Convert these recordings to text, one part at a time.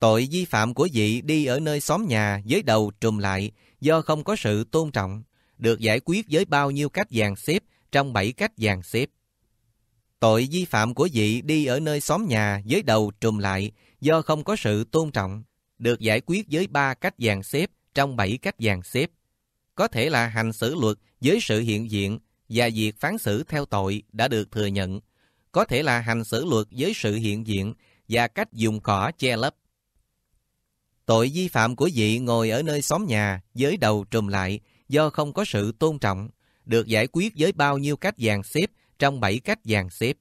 Tội vi phạm của vị đi ở nơi xóm nhà với đầu trùm lại do không có sự tôn trọng, được giải quyết với bao nhiêu cách dàn xếp trong bảy cách dàn xếp. Tội vi phạm của vị đi ở nơi xóm nhà với đầu trùm lại do không có sự tôn trọng, được giải quyết với ba cách dàn xếp trong bảy cách dàn xếp. Có thể là hành xử luật với sự hiện diện và việc phán xử theo tội đã được thừa nhận. Có thể là hành xử luật với sự hiện diện và cách dùng cỏ che lấp Tội vi phạm của vị ngồi ở nơi xóm nhà, với đầu trùm lại, do không có sự tôn trọng, được giải quyết với bao nhiêu cách dàn xếp trong bảy cách dàn xếp.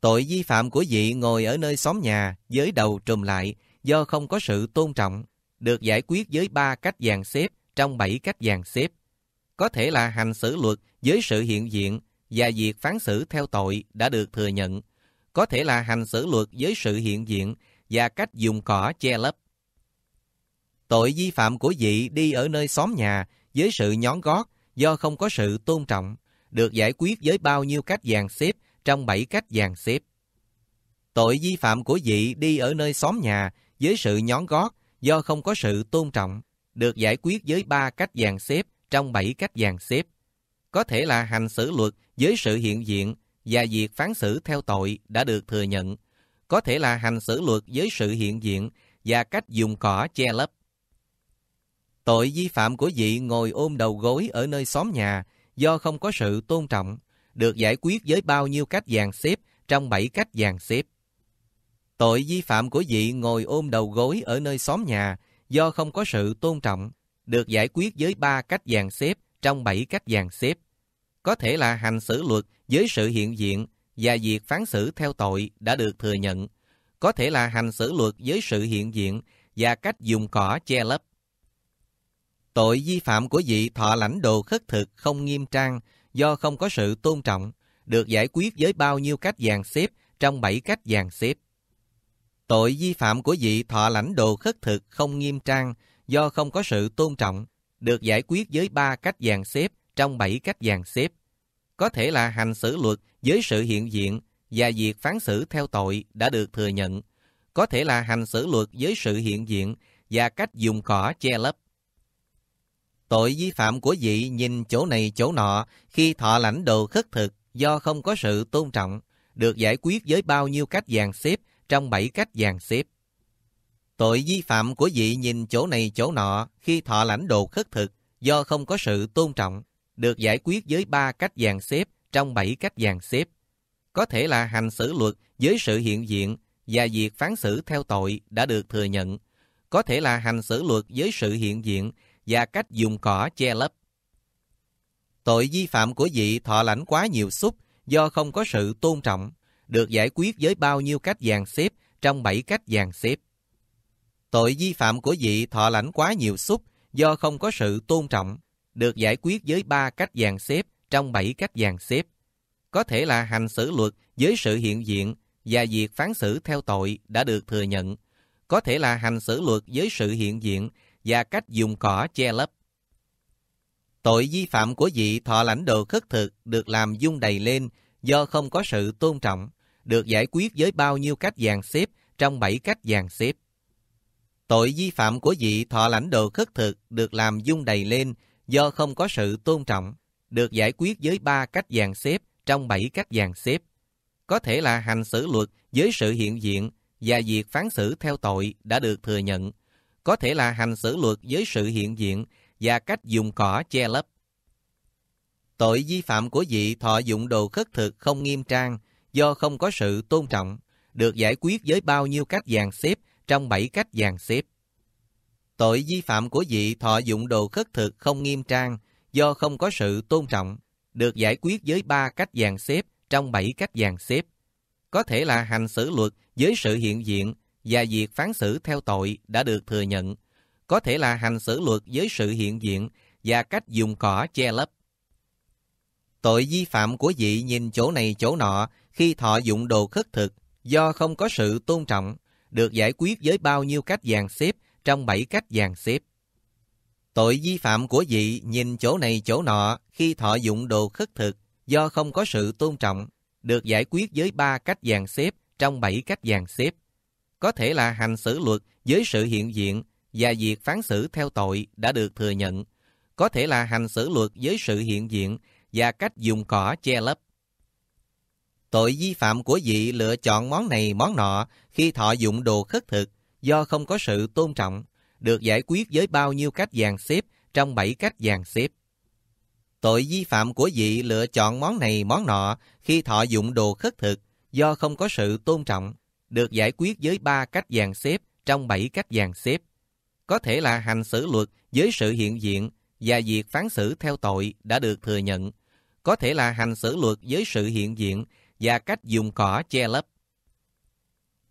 Tội vi phạm của vị ngồi ở nơi xóm nhà, với đầu trùm lại, do không có sự tôn trọng, được giải quyết với ba cách dàn xếp trong bảy cách dàn xếp. Có thể là hành xử luật với sự hiện diện và việc phán xử theo tội đã được thừa nhận. Có thể là hành xử luật với sự hiện diện và cách dùng cỏ che lấp. Tội vi phạm của vị đi ở nơi xóm nhà với sự nhón gót do không có sự tôn trọng, được giải quyết với bao nhiêu cách dàn xếp trong bảy cách dàn xếp. Tội vi phạm của vị đi ở nơi xóm nhà với sự nhón gót do không có sự tôn trọng, được giải quyết với ba cách dàn xếp trong bảy cách dàn xếp. Có thể là hành xử luật với sự hiện diện và việc phán xử theo tội đã được thừa nhận. Có thể là hành xử luật với sự hiện diện và cách dùng cỏ che lấp. Tội vi phạm của vị ngồi ôm đầu gối ở nơi xóm nhà do không có sự tôn trọng, được giải quyết với bao nhiêu cách dàn xếp trong bảy cách dàn xếp. Tội vi phạm của vị ngồi ôm đầu gối ở nơi xóm nhà do không có sự tôn trọng, được giải quyết với ba cách dàn xếp trong bảy cách dàn xếp. Có thể là hành xử luật với sự hiện diện và việc phán xử theo tội đã được thừa nhận. Có thể là hành xử luật với sự hiện diện và cách dùng cỏ che lấp. Tội vi phạm của vị thọ lãnh đồ khất thực không nghiêm trang do không có sự tôn trọng, được giải quyết với bao nhiêu cách dàn xếp trong bảy cách dàn xếp. Tội vi phạm của vị thọ lãnh đồ khất thực không nghiêm trang do không có sự tôn trọng, được giải quyết với ba cách dàn xếp trong bảy cách dàn xếp. Có thể là hành xử luật với sự hiện diện và việc phán xử theo tội đã được thừa nhận. Có thể là hành xử luật với sự hiện diện và cách dùng cỏ che lấp tội vi phạm của vị nhìn chỗ này chỗ nọ khi thọ lãnh đồ khất thực do không có sự tôn trọng, được giải quyết với bao nhiêu cách dàn xếp trong bảy cách dàn xếp. Tội vi phạm của vị nhìn chỗ này chỗ nọ khi thọ lãnh đồ khất thực do không có sự tôn trọng, được giải quyết với ba cách dàn xếp trong bảy cách dàn xếp. Có thể là hành xử luật với sự hiện diện và việc phán xử theo tội đã được thừa nhận. Có thể là hành xử luật với sự hiện diện và cách dùng cỏ che lấp. Tội vi phạm của vị thọ lãnh quá nhiều xúc do không có sự tôn trọng, được giải quyết với bao nhiêu cách dàn xếp trong bảy cách dàn xếp. Tội vi phạm của vị thọ lãnh quá nhiều xúc do không có sự tôn trọng, được giải quyết với ba cách dàn xếp trong bảy cách dàn xếp. Có thể là hành xử luật với sự hiện diện và việc phán xử theo tội đã được thừa nhận. Có thể là hành xử luật với sự hiện diện và cách dùng cỏ che lấp. Tội vi phạm của vị thọ lãnh đồ khất thực được làm dung đầy lên do không có sự tôn trọng, được giải quyết với bao nhiêu cách dàn xếp trong bảy cách dàn xếp. Tội vi phạm của vị thọ lãnh đồ khất thực được làm dung đầy lên do không có sự tôn trọng, được giải quyết với ba cách dàn xếp trong bảy cách dàn xếp. Có thể là hành xử luật với sự hiện diện và việc phán xử theo tội đã được thừa nhận, có thể là hành xử luật với sự hiện diện và cách dùng cỏ che lấp. Tội vi phạm của vị thọ dụng đồ khất thực không nghiêm trang do không có sự tôn trọng, được giải quyết với bao nhiêu cách dàn xếp trong bảy cách dàn xếp. Tội vi phạm của vị thọ dụng đồ khất thực không nghiêm trang do không có sự tôn trọng, được giải quyết với ba cách dàn xếp trong bảy cách dàn xếp. Có thể là hành xử luật với sự hiện diện và việc phán xử theo tội đã được thừa nhận, có thể là hành xử luật với sự hiện diện và cách dùng cỏ che lấp. Tội vi phạm của vị nhìn chỗ này chỗ nọ khi thọ dụng đồ khất thực do không có sự tôn trọng được giải quyết với bao nhiêu cách dàn xếp trong bảy cách dàn xếp. Tội vi phạm của vị nhìn chỗ này chỗ nọ khi thọ dụng đồ khất thực do không có sự tôn trọng được giải quyết với ba cách dàn xếp trong bảy cách dàn xếp có thể là hành xử luật với sự hiện diện và việc phán xử theo tội đã được thừa nhận, có thể là hành xử luật với sự hiện diện và cách dùng cỏ che lấp. Tội vi phạm của vị lựa chọn món này món nọ khi thọ dụng đồ khất thực do không có sự tôn trọng, được giải quyết với bao nhiêu cách dàn xếp trong bảy cách dàn xếp. Tội vi phạm của vị lựa chọn món này món nọ khi thọ dụng đồ khất thực do không có sự tôn trọng, được giải quyết với ba cách dàn xếp trong bảy cách dàn xếp. Có thể là hành xử luật với sự hiện diện và việc phán xử theo tội đã được thừa nhận. Có thể là hành xử luật với sự hiện diện và cách dùng cỏ che lấp.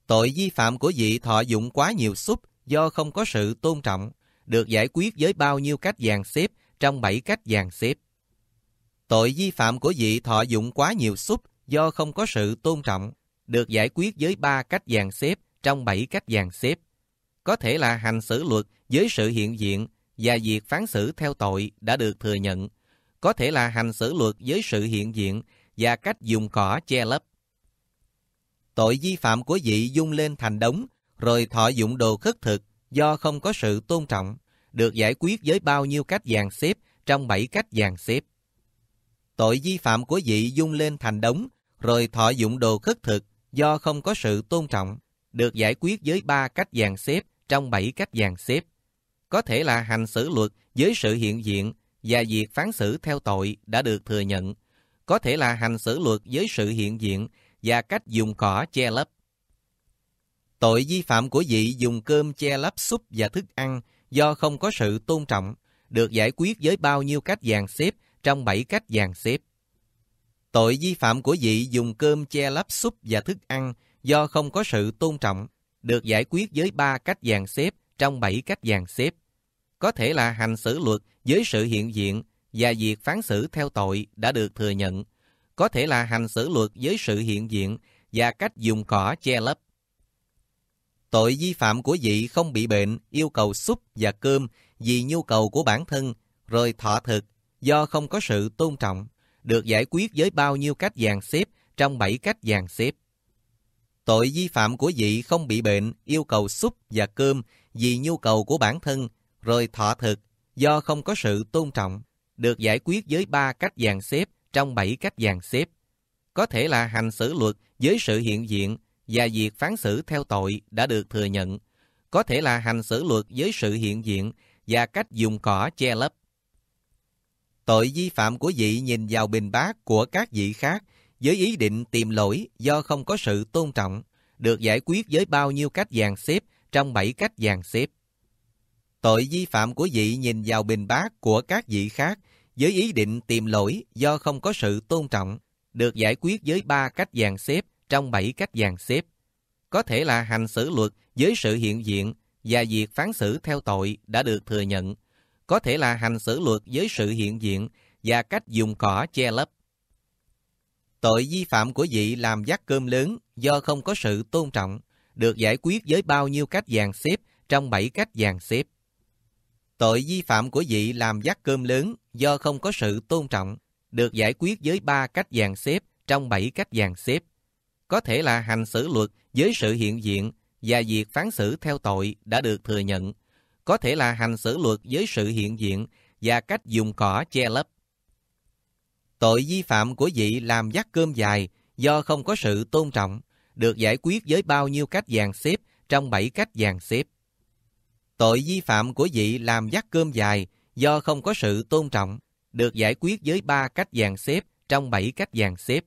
Tội vi phạm của vị thọ dụng quá nhiều súp do không có sự tôn trọng, được giải quyết với bao nhiêu cách dàn xếp trong bảy cách dàn xếp. Tội vi phạm của vị thọ dụng quá nhiều súp do không có sự tôn trọng, được giải quyết với ba cách dàn xếp trong bảy cách dàn xếp. Có thể là hành xử luật với sự hiện diện và việc phán xử theo tội đã được thừa nhận. Có thể là hành xử luật với sự hiện diện và cách dùng cỏ che lấp. Tội vi phạm của vị dung lên thành đống, rồi thọ dụng đồ khất thực do không có sự tôn trọng, được giải quyết với bao nhiêu cách dàn xếp trong bảy cách dàn xếp. Tội vi phạm của vị dung lên thành đống, rồi thọ dụng đồ khất thực do không có sự tôn trọng, được giải quyết với ba cách dàn xếp trong bảy cách dàn xếp. Có thể là hành xử luật với sự hiện diện và việc phán xử theo tội đã được thừa nhận. Có thể là hành xử luật với sự hiện diện và cách dùng cỏ che lấp. Tội vi phạm của vị dùng cơm che lấp súp và thức ăn do không có sự tôn trọng, được giải quyết với bao nhiêu cách dàn xếp trong bảy cách dàn xếp. Tội vi phạm của vị dùng cơm che lấp súp và thức ăn do không có sự tôn trọng, được giải quyết với ba cách dàn xếp trong bảy cách dàn xếp. Có thể là hành xử luật với sự hiện diện và việc phán xử theo tội đã được thừa nhận. Có thể là hành xử luật với sự hiện diện và cách dùng cỏ che lấp. Tội vi phạm của vị không bị bệnh, yêu cầu súp và cơm vì nhu cầu của bản thân, rồi thọ thực do không có sự tôn trọng được giải quyết với bao nhiêu cách dàn xếp trong bảy cách dàn xếp. Tội vi phạm của vị không bị bệnh yêu cầu súp và cơm vì nhu cầu của bản thân, rồi thọ thực do không có sự tôn trọng, được giải quyết với ba cách dàn xếp trong bảy cách dàn xếp. Có thể là hành xử luật với sự hiện diện và việc phán xử theo tội đã được thừa nhận. Có thể là hành xử luật với sự hiện diện và cách dùng cỏ che lấp tội vi phạm của vị nhìn vào bình bát của các vị khác với ý định tìm lỗi do không có sự tôn trọng, được giải quyết với bao nhiêu cách dàn xếp trong bảy cách dàn xếp. Tội vi phạm của vị nhìn vào bình bát của các vị khác với ý định tìm lỗi do không có sự tôn trọng, được giải quyết với ba cách dàn xếp trong bảy cách dàn xếp. Có thể là hành xử luật với sự hiện diện và việc phán xử theo tội đã được thừa nhận có thể là hành xử luật với sự hiện diện và cách dùng cỏ che lấp. Tội vi phạm của vị làm giác cơm lớn do không có sự tôn trọng, được giải quyết với bao nhiêu cách dàn xếp trong bảy cách dàn xếp. Tội vi phạm của vị làm giác cơm lớn do không có sự tôn trọng, được giải quyết với ba cách dàn xếp trong bảy cách dàn xếp. Có thể là hành xử luật với sự hiện diện và việc phán xử theo tội đã được thừa nhận có thể là hành xử luật với sự hiện diện và cách dùng cỏ che lấp. Tội vi phạm của vị làm dắt cơm dài do không có sự tôn trọng, được giải quyết với bao nhiêu cách dàn xếp trong bảy cách dàn xếp. Tội vi phạm của vị làm dắt cơm dài do không có sự tôn trọng, được giải quyết với ba cách dàn xếp trong bảy cách dàn xếp.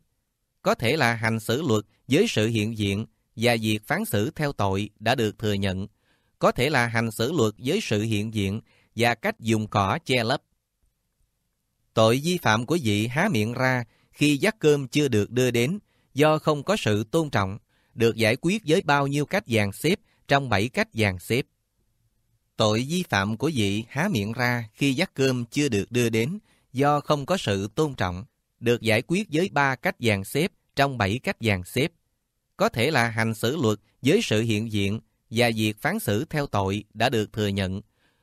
Có thể là hành xử luật với sự hiện diện và việc phán xử theo tội đã được thừa nhận có thể là hành xử luật với sự hiện diện và cách dùng cỏ che lấp. Tội vi phạm của vị há miệng ra khi dắt cơm chưa được đưa đến do không có sự tôn trọng, được giải quyết với bao nhiêu cách dàn xếp trong bảy cách dàn xếp. Tội vi phạm của vị há miệng ra khi dắt cơm chưa được đưa đến do không có sự tôn trọng, được giải quyết với ba cách dàn xếp trong bảy cách dàn xếp. Có thể là hành xử luật với sự hiện diện và việc phán xử theo tội đã được thừa nhận,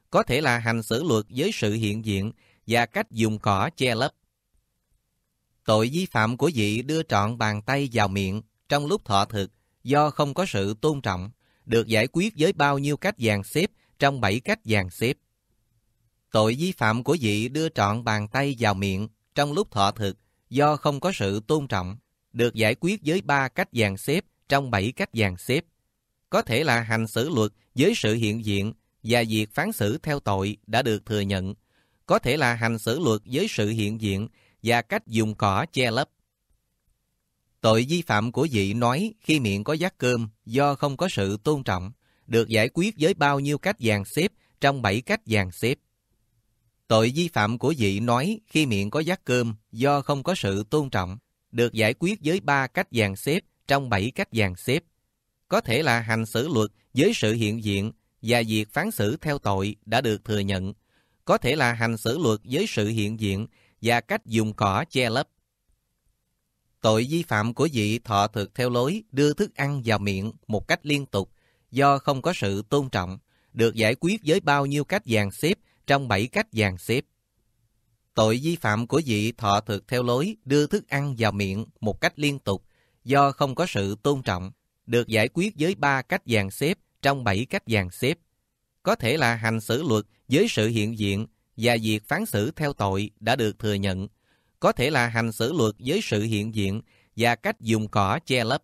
có thể là hành xử luật với sự hiện diện và cách dùng cỏ che lấp. Tội vi phạm của vị đưa trọn bàn tay vào miệng trong lúc thọ thực do không có sự tôn trọng, được giải quyết với bao nhiêu cách dàn xếp trong bảy cách dàn xếp. Tội vi phạm của vị đưa trọn bàn tay vào miệng trong lúc thọ thực do không có sự tôn trọng, được giải quyết với ba cách dàn xếp trong bảy cách dàn xếp có thể là hành xử luật với sự hiện diện và việc phán xử theo tội đã được thừa nhận, có thể là hành xử luật với sự hiện diện và cách dùng cỏ che lấp. Tội vi phạm của vị nói khi miệng có giác cơm do không có sự tôn trọng, được giải quyết với bao nhiêu cách dàn xếp trong bảy cách dàn xếp. Tội vi phạm của vị nói khi miệng có giác cơm do không có sự tôn trọng, được giải quyết với ba cách dàn xếp trong bảy cách dàn xếp có thể là hành xử luật với sự hiện diện và việc phán xử theo tội đã được thừa nhận, có thể là hành xử luật với sự hiện diện và cách dùng cỏ che lấp. Tội vi phạm của vị thọ thực theo lối đưa thức ăn vào miệng một cách liên tục do không có sự tôn trọng, được giải quyết với bao nhiêu cách dàn xếp trong bảy cách dàn xếp. Tội vi phạm của vị thọ thực theo lối đưa thức ăn vào miệng một cách liên tục do không có sự tôn trọng, được giải quyết với ba cách dàn xếp trong bảy cách dàn xếp. Có thể là hành xử luật với sự hiện diện và việc phán xử theo tội đã được thừa nhận. Có thể là hành xử luật với sự hiện diện và cách dùng cỏ che lấp.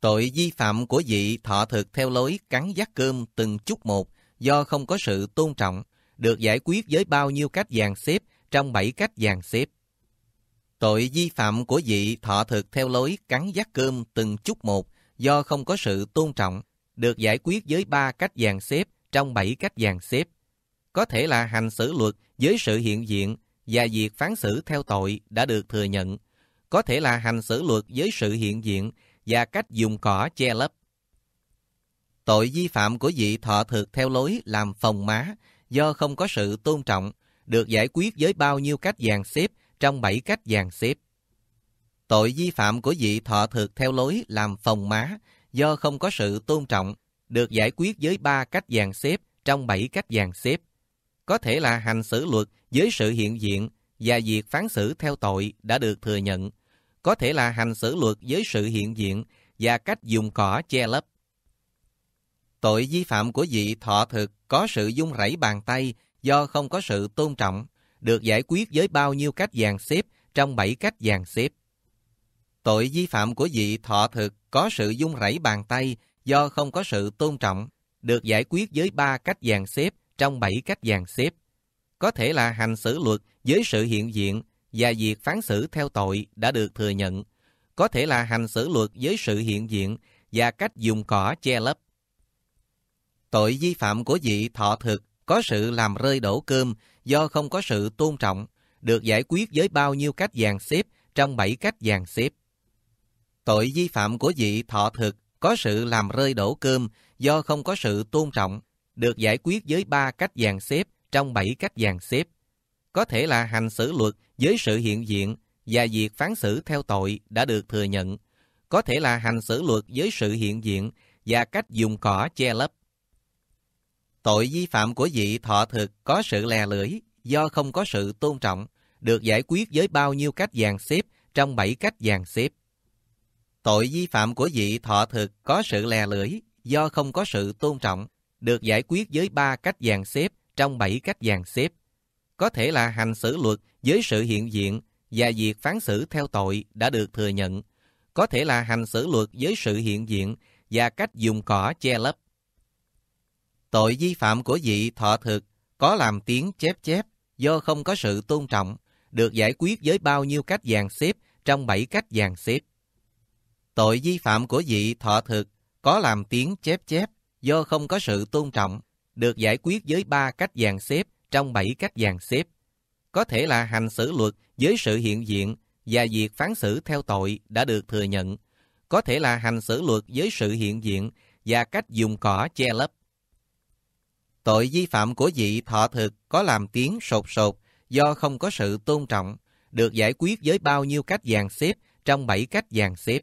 Tội vi phạm của vị thọ thực theo lối cắn dắt cơm từng chút một do không có sự tôn trọng, được giải quyết với bao nhiêu cách dàn xếp trong bảy cách dàn xếp. Tội vi phạm của vị thọ thực theo lối cắn giác cơm từng chút một do không có sự tôn trọng, được giải quyết với ba cách dàn xếp trong bảy cách dàn xếp. Có thể là hành xử luật với sự hiện diện và việc phán xử theo tội đã được thừa nhận. Có thể là hành xử luật với sự hiện diện và cách dùng cỏ che lấp. Tội vi phạm của vị thọ thực theo lối làm phòng má do không có sự tôn trọng, được giải quyết với bao nhiêu cách dàn xếp trong bảy cách dàn xếp. Tội vi phạm của vị thọ thực theo lối làm phòng má do không có sự tôn trọng được giải quyết với ba cách dàn xếp trong bảy cách dàn xếp. Có thể là hành xử luật với sự hiện diện và việc phán xử theo tội đã được thừa nhận. Có thể là hành xử luật với sự hiện diện và cách dùng cỏ che lấp. Tội vi phạm của vị thọ thực có sự dung rẫy bàn tay do không có sự tôn trọng được giải quyết với bao nhiêu cách dàn xếp trong bảy cách dàn xếp. Tội vi phạm của vị thọ thực có sự dung rẩy bàn tay do không có sự tôn trọng, được giải quyết với ba cách dàn xếp trong bảy cách dàn xếp. Có thể là hành xử luật với sự hiện diện và việc phán xử theo tội đã được thừa nhận. Có thể là hành xử luật với sự hiện diện và cách dùng cỏ che lấp. Tội vi phạm của vị thọ thực có sự làm rơi đổ cơm do không có sự tôn trọng, được giải quyết với bao nhiêu cách dàn xếp trong bảy cách dàn xếp. Tội vi phạm của vị thọ thực có sự làm rơi đổ cơm do không có sự tôn trọng, được giải quyết với ba cách dàn xếp trong bảy cách dàn xếp. Có thể là hành xử luật với sự hiện diện và việc phán xử theo tội đã được thừa nhận. Có thể là hành xử luật với sự hiện diện và cách dùng cỏ che lấp. Tội vi phạm của vị thọ thực có sự lè lưỡi do không có sự tôn trọng, được giải quyết với bao nhiêu cách dàn xếp trong bảy cách dàn xếp. Tội vi phạm của vị thọ thực có sự lè lưỡi do không có sự tôn trọng, được giải quyết với ba cách dàn xếp trong bảy cách dàn xếp. Có thể là hành xử luật với sự hiện diện và việc phán xử theo tội đã được thừa nhận. Có thể là hành xử luật với sự hiện diện và cách dùng cỏ che lấp. Tội vi phạm của vị thọ thực có làm tiếng chép chép do không có sự tôn trọng, được giải quyết với bao nhiêu cách dàn xếp trong bảy cách dàn xếp. Tội vi phạm của vị thọ thực có làm tiếng chép chép do không có sự tôn trọng, được giải quyết với ba cách dàn xếp trong bảy cách dàn xếp. Có thể là hành xử luật với sự hiện diện và việc phán xử theo tội đã được thừa nhận. Có thể là hành xử luật với sự hiện diện và cách dùng cỏ che lấp. Tội vi phạm của vị thọ thực có làm tiếng sột sột do không có sự tôn trọng, được giải quyết với bao nhiêu cách dàn xếp trong bảy cách dàn xếp.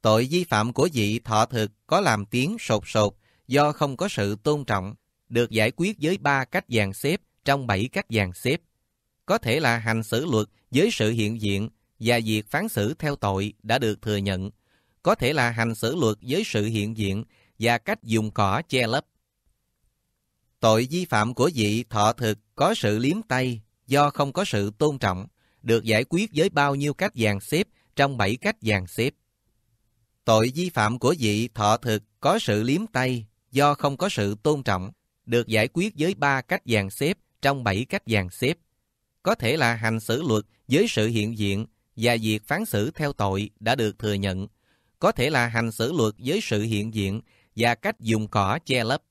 Tội vi phạm của vị thọ thực có làm tiếng sột sột do không có sự tôn trọng, được giải quyết với ba cách dàn xếp trong bảy cách dàn xếp. Có thể là hành xử luật với sự hiện diện và việc phán xử theo tội đã được thừa nhận. Có thể là hành xử luật với sự hiện diện và cách dùng cỏ che lấp. Tội vi phạm của vị thọ thực có sự liếm tay do không có sự tôn trọng, được giải quyết với bao nhiêu cách dàn xếp trong bảy cách dàn xếp. Tội vi phạm của vị thọ thực có sự liếm tay do không có sự tôn trọng, được giải quyết với ba cách dàn xếp trong bảy cách dàn xếp. Có thể là hành xử luật với sự hiện diện và việc phán xử theo tội đã được thừa nhận. Có thể là hành xử luật với sự hiện diện và cách dùng cỏ che lấp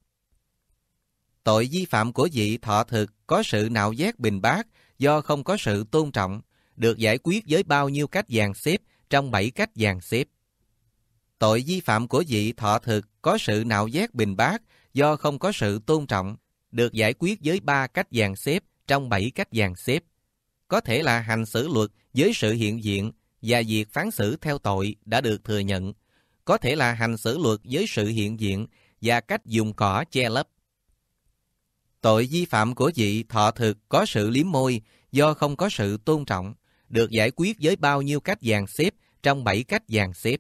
tội vi phạm của vị thọ thực có sự nạo giác bình bát do không có sự tôn trọng, được giải quyết với bao nhiêu cách dàn xếp trong bảy cách dàn xếp. Tội vi phạm của vị thọ thực có sự nạo giác bình bát do không có sự tôn trọng, được giải quyết với ba cách dàn xếp trong bảy cách dàn xếp. Có thể là hành xử luật với sự hiện diện và việc phán xử theo tội đã được thừa nhận. Có thể là hành xử luật với sự hiện diện và cách dùng cỏ che lấp. Tội vi phạm của vị thọ thực có sự liếm môi do không có sự tôn trọng, được giải quyết với bao nhiêu cách dàn xếp trong bảy cách dàn xếp.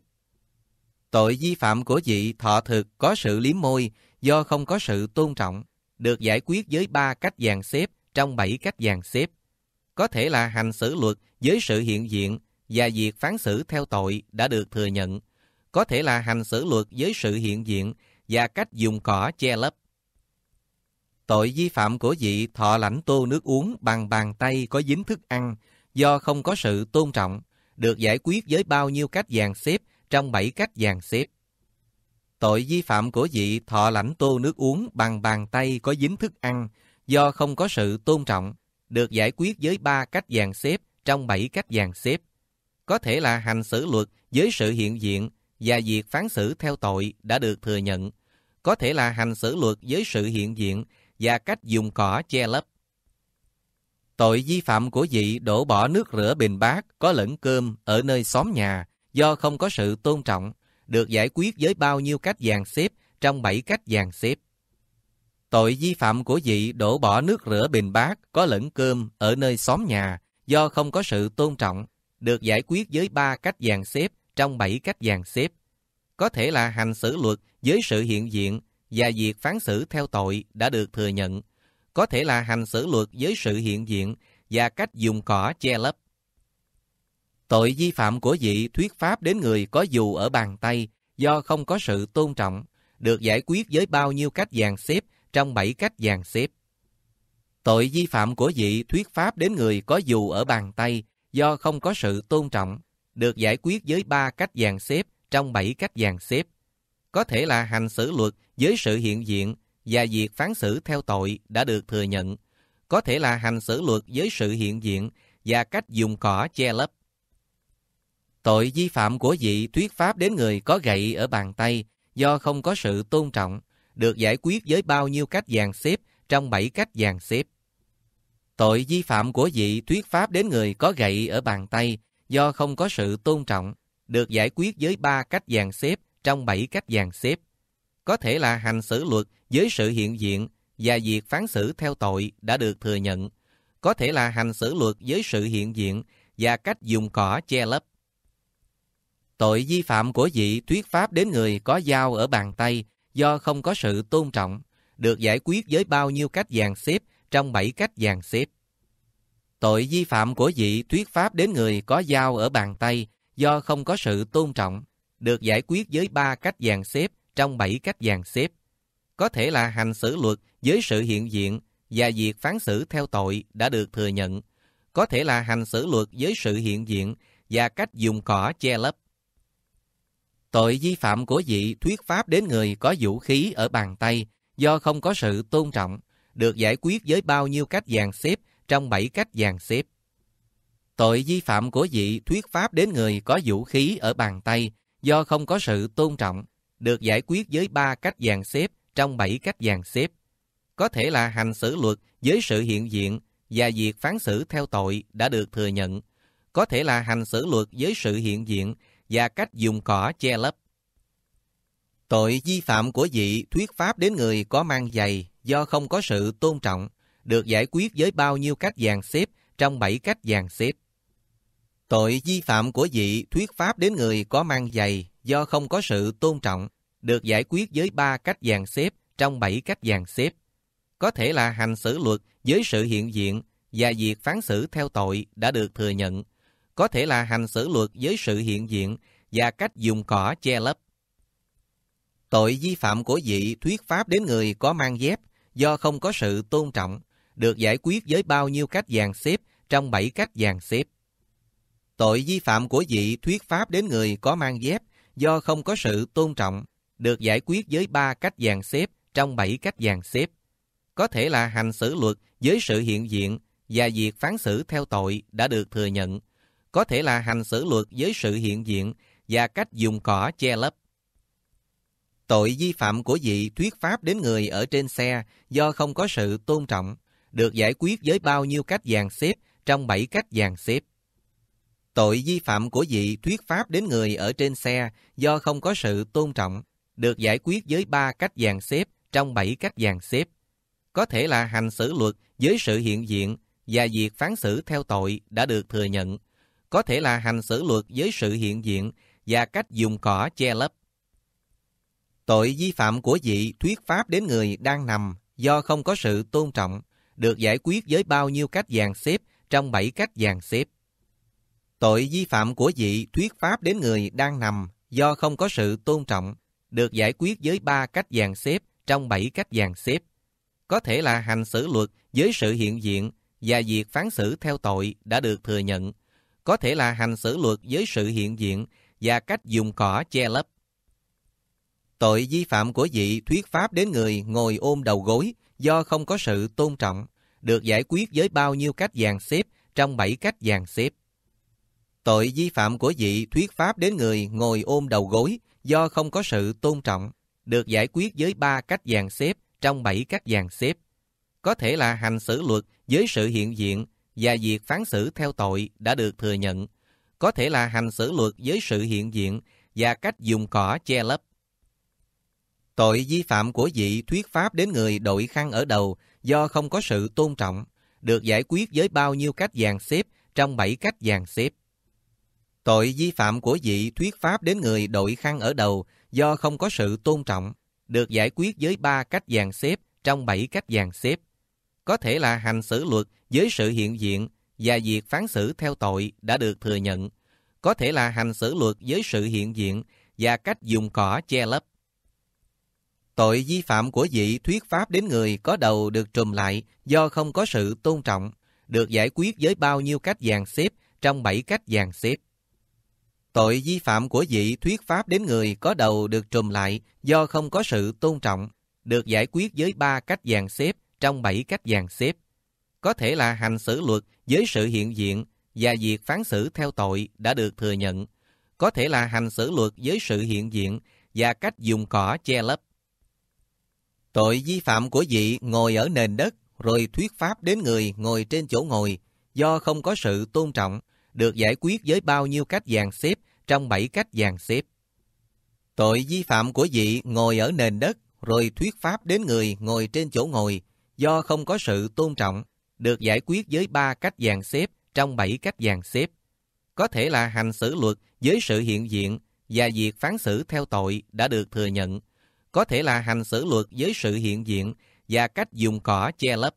Tội vi phạm của vị thọ thực có sự liếm môi do không có sự tôn trọng, được giải quyết với ba cách dàn xếp trong bảy cách dàn xếp. Có thể là hành xử luật với sự hiện diện và việc phán xử theo tội đã được thừa nhận. Có thể là hành xử luật với sự hiện diện và cách dùng cỏ che lấp tội vi phạm của vị thọ lãnh tô nước uống bằng bàn tay có dính thức ăn do không có sự tôn trọng, được giải quyết với bao nhiêu cách dàn xếp trong bảy cách dàn xếp. Tội vi phạm của vị thọ lãnh tô nước uống bằng bàn tay có dính thức ăn do không có sự tôn trọng, được giải quyết với ba cách dàn xếp trong bảy cách dàn xếp. Có thể là hành xử luật với sự hiện diện và việc phán xử theo tội đã được thừa nhận. Có thể là hành xử luật với sự hiện diện và cách dùng cỏ che lấp. Tội vi phạm của vị đổ bỏ nước rửa bình bát có lẫn cơm ở nơi xóm nhà do không có sự tôn trọng, được giải quyết với bao nhiêu cách dàn xếp trong bảy cách dàn xếp. Tội vi phạm của vị đổ bỏ nước rửa bình bát có lẫn cơm ở nơi xóm nhà do không có sự tôn trọng, được giải quyết với ba cách dàn xếp trong bảy cách dàn xếp. Có thể là hành xử luật với sự hiện diện và việc phán xử theo tội đã được thừa nhận, có thể là hành xử luật với sự hiện diện và cách dùng cỏ che lấp. Tội vi phạm của vị thuyết pháp đến người có dù ở bàn tay do không có sự tôn trọng, được giải quyết với bao nhiêu cách dàn xếp trong bảy cách dàn xếp. Tội vi phạm của vị thuyết pháp đến người có dù ở bàn tay do không có sự tôn trọng, được giải quyết với ba cách dàn xếp trong bảy cách dàn xếp. Có thể là hành xử luật với sự hiện diện và việc phán xử theo tội đã được thừa nhận, có thể là hành xử luật với sự hiện diện và cách dùng cỏ che lấp. Tội vi phạm của vị thuyết pháp đến người có gậy ở bàn tay do không có sự tôn trọng, được giải quyết với bao nhiêu cách dàn xếp trong bảy cách dàn xếp. Tội vi phạm của vị thuyết pháp đến người có gậy ở bàn tay do không có sự tôn trọng, được giải quyết với ba cách dàn xếp trong bảy cách dàn xếp có thể là hành xử luật với sự hiện diện và việc phán xử theo tội đã được thừa nhận, có thể là hành xử luật với sự hiện diện và cách dùng cỏ che lấp. Tội vi phạm của vị thuyết pháp đến người có dao ở bàn tay do không có sự tôn trọng, được giải quyết với bao nhiêu cách dàn xếp trong bảy cách dàn xếp. Tội vi phạm của vị thuyết pháp đến người có dao ở bàn tay do không có sự tôn trọng, được giải quyết với ba cách dàn xếp trong bảy cách dàn xếp. Có thể là hành xử luật với sự hiện diện và việc phán xử theo tội đã được thừa nhận. Có thể là hành xử luật với sự hiện diện và cách dùng cỏ che lấp. Tội vi phạm của vị thuyết pháp đến người có vũ khí ở bàn tay do không có sự tôn trọng, được giải quyết với bao nhiêu cách dàn xếp trong bảy cách dàn xếp. Tội vi phạm của vị thuyết pháp đến người có vũ khí ở bàn tay do không có sự tôn trọng, được giải quyết với ba cách dàn xếp trong bảy cách dàn xếp. Có thể là hành xử luật với sự hiện diện và việc phán xử theo tội đã được thừa nhận. Có thể là hành xử luật với sự hiện diện và cách dùng cỏ che lấp. Tội vi phạm của vị thuyết pháp đến người có mang giày do không có sự tôn trọng, được giải quyết với bao nhiêu cách dàn xếp trong bảy cách dàn xếp. Tội vi phạm của vị thuyết pháp đến người có mang giày do không có sự tôn trọng, được giải quyết với ba cách dàn xếp trong bảy cách dàn xếp. Có thể là hành xử luật với sự hiện diện và việc phán xử theo tội đã được thừa nhận. Có thể là hành xử luật với sự hiện diện và cách dùng cỏ che lấp. Tội vi phạm của vị thuyết pháp đến người có mang dép do không có sự tôn trọng, được giải quyết với bao nhiêu cách dàn xếp trong bảy cách dàn xếp. Tội vi phạm của vị thuyết pháp đến người có mang dép do không có sự tôn trọng, được giải quyết với ba cách dàn xếp trong bảy cách dàn xếp. Có thể là hành xử luật với sự hiện diện và việc phán xử theo tội đã được thừa nhận. Có thể là hành xử luật với sự hiện diện và cách dùng cỏ che lấp. Tội vi phạm của vị thuyết pháp đến người ở trên xe do không có sự tôn trọng, được giải quyết với bao nhiêu cách dàn xếp trong bảy cách dàn xếp. Tội vi phạm của vị thuyết pháp đến người ở trên xe do không có sự tôn trọng, được giải quyết với ba cách dàn xếp trong bảy cách dàn xếp. Có thể là hành xử luật với sự hiện diện và việc phán xử theo tội đã được thừa nhận. Có thể là hành xử luật với sự hiện diện và cách dùng cỏ che lấp. Tội vi phạm của vị thuyết pháp đến người đang nằm do không có sự tôn trọng, được giải quyết với bao nhiêu cách dàn xếp trong bảy cách dàn xếp. Tội vi phạm của vị thuyết pháp đến người đang nằm do không có sự tôn trọng, được giải quyết với ba cách dàn xếp trong bảy cách dàn xếp. Có thể là hành xử luật với sự hiện diện và việc phán xử theo tội đã được thừa nhận. Có thể là hành xử luật với sự hiện diện và cách dùng cỏ che lấp. Tội vi phạm của vị thuyết pháp đến người ngồi ôm đầu gối do không có sự tôn trọng, được giải quyết với bao nhiêu cách dàn xếp trong bảy cách dàn xếp. Tội vi phạm của vị thuyết pháp đến người ngồi ôm đầu gối do không có sự tôn trọng, được giải quyết với ba cách dàn xếp trong bảy cách dàn xếp. Có thể là hành xử luật với sự hiện diện và việc phán xử theo tội đã được thừa nhận. Có thể là hành xử luật với sự hiện diện và cách dùng cỏ che lấp. Tội vi phạm của vị thuyết pháp đến người đội khăn ở đầu do không có sự tôn trọng, được giải quyết với bao nhiêu cách dàn xếp trong bảy cách dàn xếp. Tội vi phạm của vị thuyết pháp đến người đội khăn ở đầu do không có sự tôn trọng, được giải quyết với ba cách dàn xếp trong bảy cách dàn xếp. Có thể là hành xử luật với sự hiện diện và việc phán xử theo tội đã được thừa nhận. Có thể là hành xử luật với sự hiện diện và cách dùng cỏ che lấp. Tội vi phạm của vị thuyết pháp đến người có đầu được trùm lại do không có sự tôn trọng, được giải quyết với bao nhiêu cách dàn xếp trong bảy cách dàn xếp. Tội vi phạm của vị thuyết pháp đến người có đầu được trùm lại do không có sự tôn trọng, được giải quyết với ba cách dàn xếp trong bảy cách dàn xếp. Có thể là hành xử luật với sự hiện diện và việc phán xử theo tội đã được thừa nhận. Có thể là hành xử luật với sự hiện diện và cách dùng cỏ che lấp. Tội vi phạm của vị ngồi ở nền đất rồi thuyết pháp đến người ngồi trên chỗ ngồi do không có sự tôn trọng, được giải quyết với bao nhiêu cách dàn xếp trong bảy cách dàn xếp. Tội vi phạm của vị ngồi ở nền đất rồi thuyết pháp đến người ngồi trên chỗ ngồi do không có sự tôn trọng được giải quyết với ba cách dàn xếp trong bảy cách dàn xếp. Có thể là hành xử luật với sự hiện diện và việc phán xử theo tội đã được thừa nhận. Có thể là hành xử luật với sự hiện diện và cách dùng cỏ che lấp.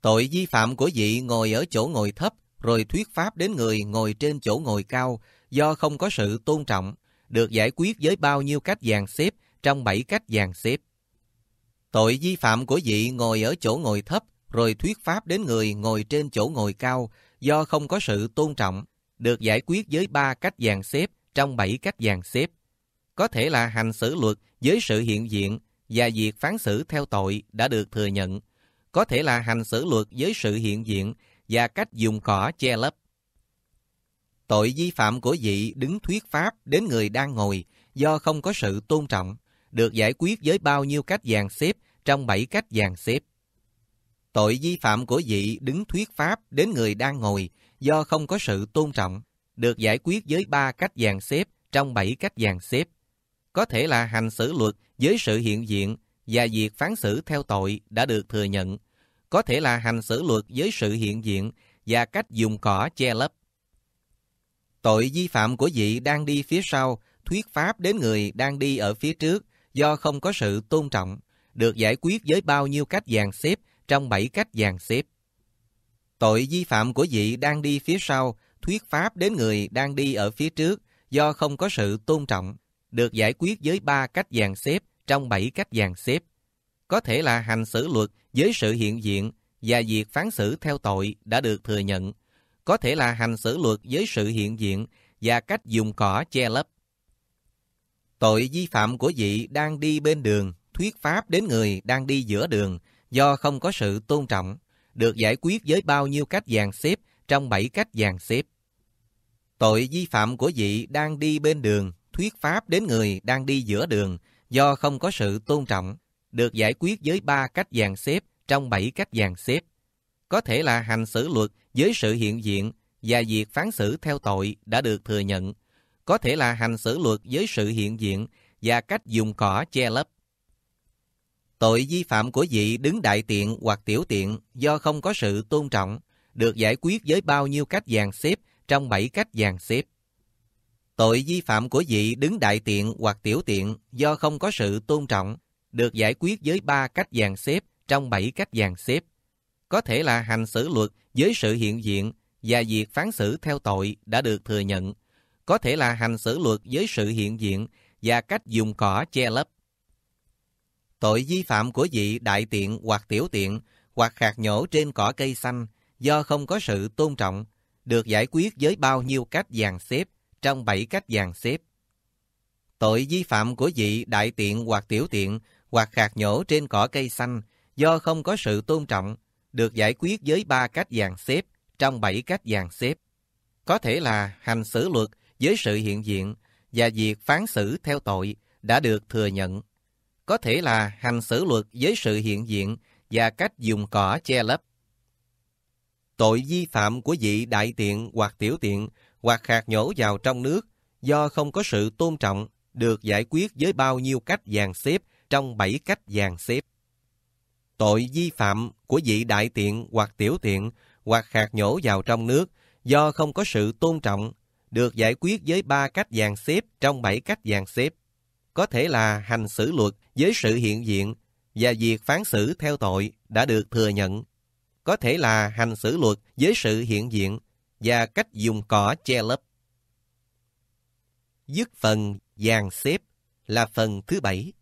Tội vi phạm của vị ngồi ở chỗ ngồi thấp rồi thuyết pháp đến người ngồi trên chỗ ngồi cao do không có sự tôn trọng, được giải quyết với bao nhiêu cách dàn xếp trong bảy cách dàn xếp. Tội vi phạm của vị ngồi ở chỗ ngồi thấp rồi thuyết pháp đến người ngồi trên chỗ ngồi cao do không có sự tôn trọng, được giải quyết với ba cách dàn xếp trong bảy cách dàn xếp. Có thể là hành xử luật với sự hiện diện và việc phán xử theo tội đã được thừa nhận. Có thể là hành xử luật với sự hiện diện và cách dùng cỏ che lấp. Tội vi phạm của vị đứng thuyết pháp đến người đang ngồi do không có sự tôn trọng, được giải quyết với bao nhiêu cách dàn xếp trong bảy cách dàn xếp. Tội vi phạm của vị đứng thuyết pháp đến người đang ngồi do không có sự tôn trọng, được giải quyết với ba cách dàn xếp trong bảy cách dàn xếp. Có thể là hành xử luật với sự hiện diện và việc phán xử theo tội đã được thừa nhận có thể là hành xử luật với sự hiện diện và cách dùng cỏ che lấp. Tội vi phạm của vị đang đi phía sau, thuyết pháp đến người đang đi ở phía trước do không có sự tôn trọng, được giải quyết với bao nhiêu cách dàn xếp trong bảy cách dàn xếp. Tội vi phạm của vị đang đi phía sau, thuyết pháp đến người đang đi ở phía trước do không có sự tôn trọng, được giải quyết với ba cách dàn xếp trong bảy cách dàn xếp. Có thể là hành xử luật với sự hiện diện và việc phán xử theo tội đã được thừa nhận, có thể là hành xử luật với sự hiện diện và cách dùng cỏ che lấp. Tội vi phạm của vị đang đi bên đường, thuyết pháp đến người đang đi giữa đường do không có sự tôn trọng, được giải quyết với bao nhiêu cách dàn xếp trong bảy cách dàn xếp. Tội vi phạm của vị đang đi bên đường, thuyết pháp đến người đang đi giữa đường do không có sự tôn trọng, được giải quyết với ba cách dàn xếp trong bảy cách dàn xếp. Có thể là hành xử luật với sự hiện diện và việc phán xử theo tội đã được thừa nhận. Có thể là hành xử luật với sự hiện diện và cách dùng cỏ che lấp. Tội vi phạm của vị đứng đại tiện hoặc tiểu tiện do không có sự tôn trọng, được giải quyết với bao nhiêu cách dàn xếp trong bảy cách dàn xếp. Tội vi phạm của vị đứng đại tiện hoặc tiểu tiện do không có sự tôn trọng, được giải quyết với ba cách dàn xếp trong bảy cách dàn xếp. Có thể là hành xử luật với sự hiện diện và việc phán xử theo tội đã được thừa nhận. Có thể là hành xử luật với sự hiện diện và cách dùng cỏ che lấp. Tội vi phạm của vị đại tiện hoặc tiểu tiện hoặc khạc nhổ trên cỏ cây xanh do không có sự tôn trọng được giải quyết với bao nhiêu cách dàn xếp trong bảy cách dàn xếp. Tội vi phạm của vị đại tiện hoặc tiểu tiện hoặc khạc nhổ trên cỏ cây xanh do không có sự tôn trọng, được giải quyết với ba cách dàn xếp trong bảy cách dàn xếp. Có thể là hành xử luật với sự hiện diện và việc phán xử theo tội đã được thừa nhận. Có thể là hành xử luật với sự hiện diện và cách dùng cỏ che lấp. Tội vi phạm của vị đại tiện hoặc tiểu tiện hoặc khạc nhổ vào trong nước do không có sự tôn trọng được giải quyết với bao nhiêu cách dàn xếp trong bảy cách dàn xếp. Tội vi phạm của vị đại tiện hoặc tiểu tiện hoặc khạc nhổ vào trong nước do không có sự tôn trọng được giải quyết với ba cách dàn xếp trong bảy cách dàn xếp. Có thể là hành xử luật với sự hiện diện và việc phán xử theo tội đã được thừa nhận. Có thể là hành xử luật với sự hiện diện và cách dùng cỏ che lấp. Dứt phần dàn xếp là phần thứ bảy.